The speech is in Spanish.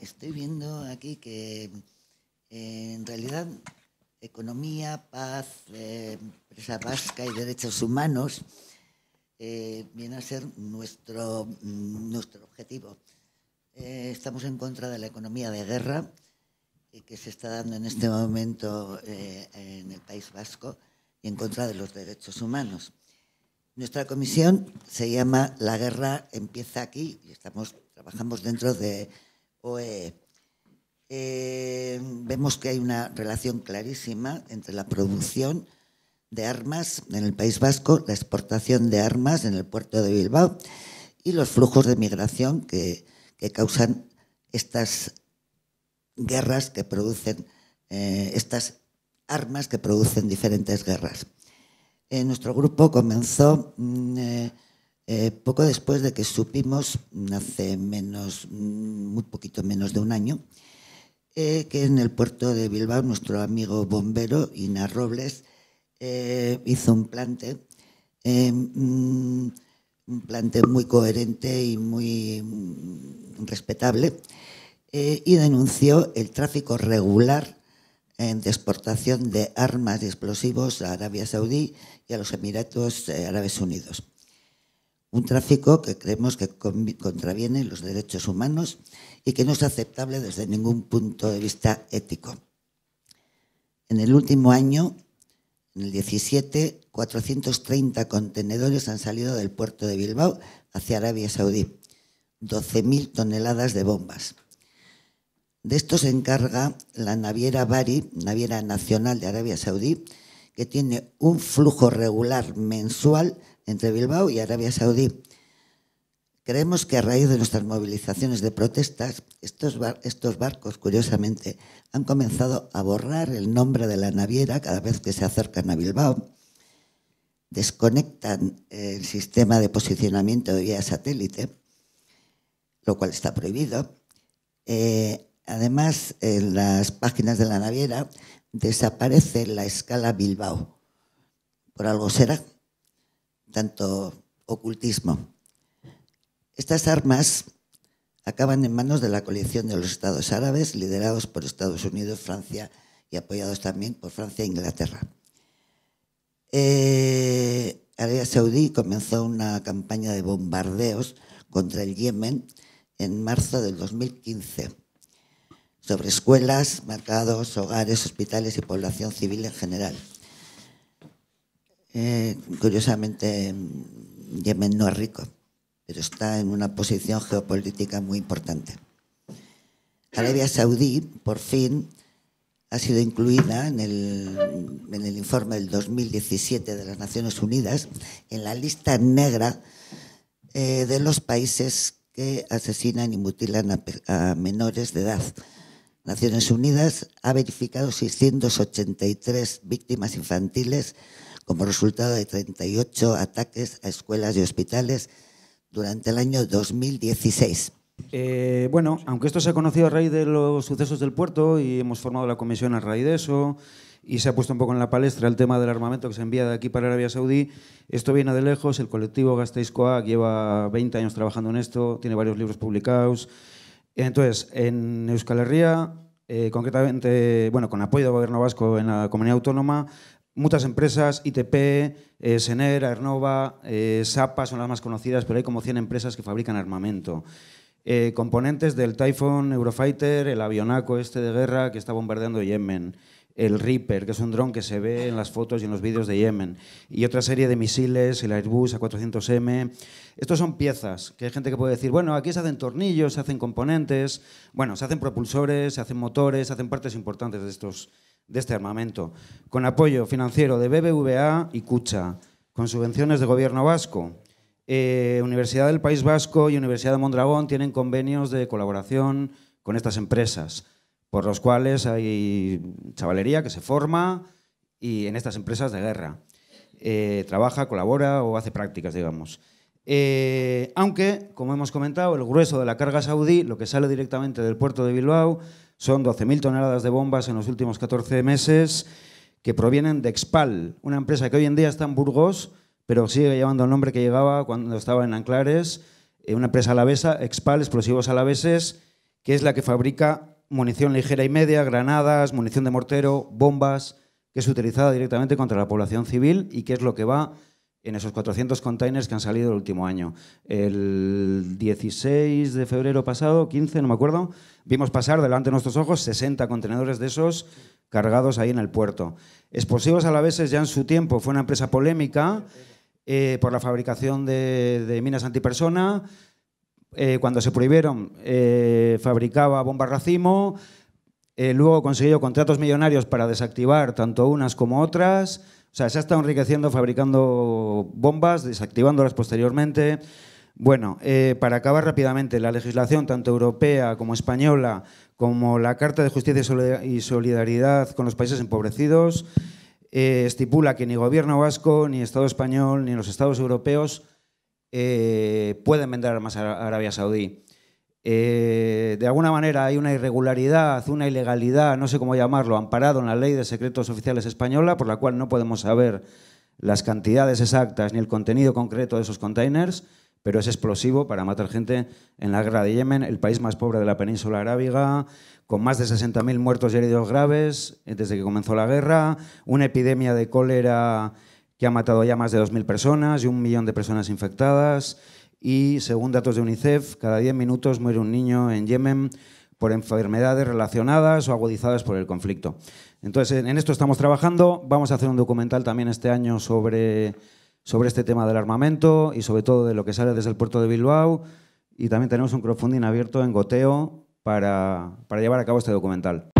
estoy viendo aquí que eh, en realidad economía, paz, eh, empresa vasca y derechos humanos eh, viene a ser nuestro, mm, nuestro objetivo. estamos en contra de la economía de guerra que se está dando en este momento en el País Vasco y en contra de los derechos humanos. Nuestra comisión se llama La guerra empieza aquí y estamos, trabajamos dentro de eh, eh, vemos que hay una relación clarísima entre la producción de armas en el País Vasco, la exportación de armas en el puerto de Bilbao y los flujos de migración que, causan estas guerras que producen, eh, estas armas que producen diferentes guerras. nuestro grupo comenzó mm, eh, poco después de que supimos, mm, hace menos, mm, muy poquito menos de un año, eh, que en el puerto de Bilbao nuestro amigo bombero Ina Robles eh, hizo un plante, mm, un plante muy coherente y muy respetable, y denunció el tráfico regular de exportación de armas y explosivos a Arabia Saudí y a los Emiratos Árabes Unidos un tráfico que creemos que contraviene los derechos humanos y que no es aceptable desde ningún punto de vista ético. En el último año, en el 17, 430 contenedores han salido del puerto de Bilbao hacia Arabia Saudí, 12.000 toneladas de bombas. De esto se encarga la naviera Bari, naviera nacional de Arabia Saudí, que tiene un flujo regular mensual entre Bilbao y Arabia Saudí. Creemos que a raíz de nuestras movilizaciones de protestas, estos, barcos, curiosamente, han comenzado a borrar el nombre de la naviera cada vez que se acercan a Bilbao, desconectan el sistema de posicionamiento de vía satélite, lo cual está prohibido, eh, Además, en las páginas de la naviera desaparece la escala Bilbao. Por algo será tanto ocultismo. Estas armas acaban en manos de la coalición de los Estados árabes, liderados por Estados Unidos, Francia y apoyados también por Francia e Inglaterra. Eh, Arabia Saudí comenzó una campaña de bombardeos contra el Yemen en marzo del 2015 sobre escuelas, mercados, hogares, hospitales y población civil en general. Eh, curiosamente, Yemen no es rico, pero está en una posición geopolítica muy importante. Arabia Saudí, por fin, ha sido incluida en el, informe del 2017 de las Naciones Unidas en la lista negra eh, de los países que asesinan y mutilan a menores de edad Naciones Unidas ha verificado 683 víctimas infantiles como resultado de 38 ataques a escuelas y hospitales durante el año 2016. Eh, bueno, aunque esto se ha conocido a raíz de los sucesos del puerto y hemos formado la comisión a raíz de eso y se ha puesto un poco en la palestra el tema del armamento que se envía de aquí para Arabia Saudí, esto viene de lejos, el colectivo Gasteiz lleva 20 años trabajando en esto, tiene varios libros publicados, entonces, en Euskal Herria, eh, concretamente, bueno, con apoyo del gobierno vasco en la comunidad autónoma, muchas empresas, ITP, eh, Sener, Aernova, eh, SAPA son las más conocidas, pero hay como 100 empresas que fabrican armamento. componentes del Typhoon Eurofighter, el avionaco este de guerra que está bombardeando Yemen el Reaper, que es un dron que se ve en las fotos y en los vídeos de Yemen, y otra serie de misiles, el Airbus A400M. Estos son piezas que hay gente que puede decir, bueno, aquí se hacen tornillos, se hacen componentes, bueno, se hacen propulsores, se hacen motores, se hacen partes importantes de, estos, de este armamento, con apoyo financiero de BBVA y Cucha, con subvenciones de gobierno vasco. Eh, Universidad del País Vasco y Universidad de Mondragón tienen convenios de colaboración con estas empresas por los cuales hay chavalería que se forma y en estas empresas de guerra. Eh, trabaja, colabora o hace prácticas, digamos. Eh, aunque, como hemos comentado, el grueso de la carga saudí, lo que sale directamente del puerto de Bilbao, son 12.000 toneladas de bombas en los últimos 14 meses que provienen de Expal, una empresa que hoy en día está en Burgos, pero sigue llevando el nombre que llegaba cuando estaba en Anclares, eh, una empresa alavesa, Expal, explosivos alaveses, que es la que fabrica munición ligera y media, granadas, munición de mortero, bombas, que es utilizada directamente contra la población civil y que es lo que va en esos 400 containers que han salido el último año. El 16 de febrero pasado, 15, no me acuerdo, vimos pasar delante de nuestros ojos 60 contenedores de esos cargados ahí en el puerto. Explosivos a la vez ya en su tiempo fue una empresa polémica eh, por la fabricación de, de minas antipersona, eh, cuando se prohibieron, eh, fabricaba bombas racimo, eh, luego consiguió contratos millonarios para desactivar tanto unas como otras. O sea, se ha estado enriqueciendo fabricando bombas, desactivándolas posteriormente. Bueno, para acabar rápidamente, la legislación tanto europea como española, como la Carta de Justicia y Solidaridad con los países empobrecidos, estipula que ni gobierno vasco, ni Estado español, ni los Estados europeos eh, pueden vender armas a Arabia Saudí. Eh, de alguna manera hay una irregularidad, una ilegalidad, no sé cómo llamarlo, amparado en la ley de secretos oficiales española, por la cual no podemos saber las cantidades exactas ni el contenido concreto de esos containers, pero es explosivo para matar gente en la guerra de Yemen, el país más pobre de la península arábiga, con más de 60.000 muertos y heridos graves eh, desde que comenzó la guerra, una epidemia de cólera que ha matado ya más de 2.000 personas y un millón de personas infectadas. Y según datos de UNICEF, cada 10 minutos muere un niño en Yemen por enfermedades relacionadas o agudizadas por el conflicto. Entonces, en esto estamos trabajando. Vamos a hacer un documental también este año sobre, sobre este tema del armamento y sobre todo de lo que sale desde el puerto de Bilbao. Y también tenemos un crowdfunding abierto en Goteo para llevar a cabo este documental.